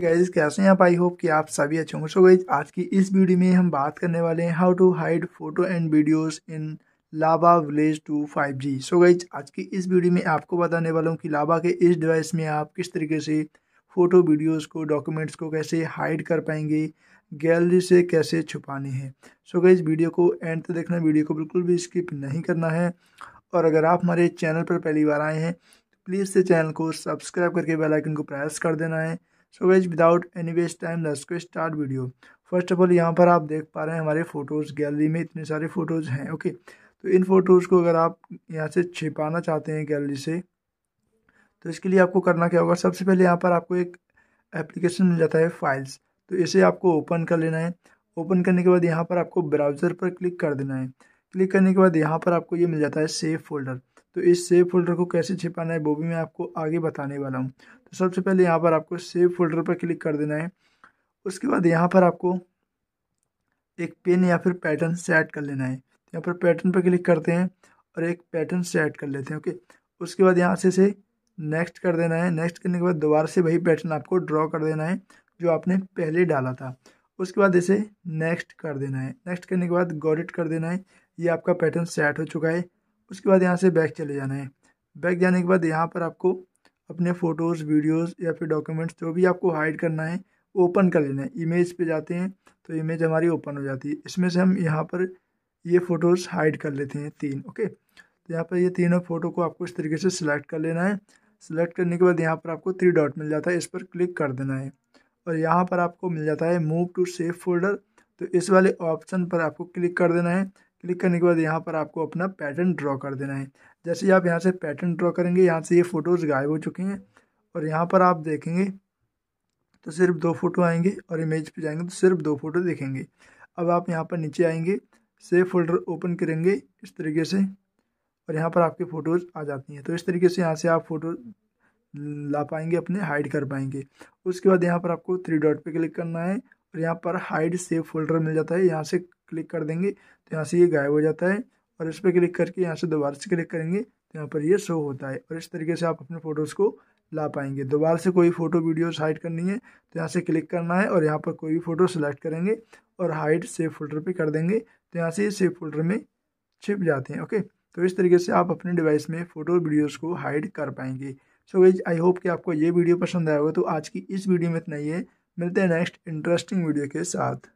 guys कैसे हैं आप आई होप कि आप सभी अच्छे होंगे सो गाइज आज की इस वीडियो में हम बात करने वाले हैं how to hide photo and videos in Lava village two five G so guys आज की इस वीडियो में आपको बताने वाला हूँ कि लाबा के इस डिवाइस में आप किस तरीके से फ़ोटो वीडियोस को डॉक्यूमेंट्स को कैसे हाइड कर पाएंगे गैलरी से कैसे छुपाने हैं सो गाइज वीडियो को एंड तक देखना वीडियो को बिल्कुल भी स्किप नहीं करना है और अगर आप हमारे चैनल पर पहली बार आए हैं तो प्लीज़ से चैनल को सब्सक्राइब करके बेलाइकन को प्रेस कर देना है so ways without any waste time दस को start video first of all यहाँ पर आप देख पा रहे हैं हमारे फ़ोटोज़ गैलरी में इतने सारे फ़ोटोज़ हैं ओके तो इन फ़ोटोज़ को अगर आप यहाँ से छिपाना चाहते हैं गैलरी से तो इसके लिए आपको करना क्या होगा सबसे पहले यहाँ पर आपको एक एप्लीकेशन मिल जाता है फाइल्स तो इसे आपको ओपन कर लेना है ओपन करने के बाद यहाँ पर आपको ब्राउज़र पर क्लिक कर देना है क्लिक करने के बाद यहाँ पर आपको ये मिल जाता है सेव फोल्डर तो इस सेव फोल्डर को कैसे छिपाना है वो भी मैं आपको आगे बताने वाला हूँ तो सबसे पहले यहाँ पर आपको सेव फोल्डर पर क्लिक कर देना है उसके बाद यहाँ पर आपको एक पेन या फिर पैटर्न सेट कर लेना है तो यहाँ पर पैटर्न पर क्लिक करते हैं और एक पैटर्न सेट कर लेते हैं ओके उसके बाद यहाँ से से नेक्स्ट कर देना है नेक्स्ट करने के बाद दोबारा से वही पैटर्न आपको ड्रॉ कर देना है जो आपने पहले डाला था उसके बाद इसे नेक्स्ट कर देना है नेक्स्ट करने के बाद गॉडिट कर देना है ये आपका पैटर्न सेट हो चुका है उसके बाद यहाँ से बैक चले जाना है बैक जाने के बाद यहाँ पर आपको अपने फ़ोटोज़ वीडियोज़ या फिर डॉक्यूमेंट्स जो भी आपको हाइड करना है ओपन कर लेना है इमेज पे जाते हैं तो इमेज हमारी ओपन हो जाती है इसमें से हम यहाँ पर ये फ़ोटोज़ हाइड कर लेते हैं तीन ओके तो यहाँ पर ये तीनों फ़ोटो को आपको इस तरीके से सिलेक्ट कर लेना है सिलेक्ट करने के बाद यहाँ पर आपको थ्री डॉट मिल जाता है इस पर क्लिक कर देना है और यहाँ पर आपको मिल जाता है मूव टू सेफ फोल्डर तो इस वाले ऑप्शन पर आपको क्लिक कर देना है क्लिक करने के बाद यहाँ पर आपको अपना पैटर्न ड्रॉ कर देना है जैसे आप यहाँ से पैटर्न ड्रॉ करेंगे यहाँ से ये फ़ोटोज़ गायब हो चुके हैं और यहाँ पर आप देखेंगे तो सिर्फ दो फ़ोटो आएंगे और इमेज पे जाएंगे तो सिर्फ दो फ़ोटो देखेंगे अब आप यहाँ पर नीचे आएंगे सेव फोल्डर ओपन करेंगे इस तरीके से और यहाँ पर आपके फ़ोटोज़ आ जाती हैं तो इस तरीके से यहाँ से आप फ़ोटो ला पाएंगे अपने हाइड कर पाएंगे उसके बाद यहाँ पर आपको थ्री डॉट पर क्लिक करना है और यहाँ पर हाइड सेव फोल्डर मिल जाता है यहाँ से क्लिक कर देंगे तो यहाँ से ये गायब हो जाता है और इस पर क्लिक करके यहाँ से दोबारा से क्लिक करेंगे तो यहाँ पर ये शो होता है और इस तरीके से आप अपने फ़ोटोज़ को ला पाएंगे दोबारा से कोई फ़ोटो वीडियो हाइड करनी है तो यहाँ से क्लिक करना है और यहाँ पर कोई भी फ़ोटो सेलेक्ट करेंगे और हाइड सेव फोल्डर पर कर देंगे तो यहाँ से ये सेव फोल्डर में छिप जाते हैं ओके तो इस तरीके से आप अपने डिवाइस में फ़ोटो वीडियोज़ को हाइड कर पाएंगे सो वेज आई होप कि आपको ये वीडियो पसंद आया होगा तो आज की इस वीडियो में इतना ही है मिलते हैं नेक्स्ट इंटरेस्टिंग वीडियो के साथ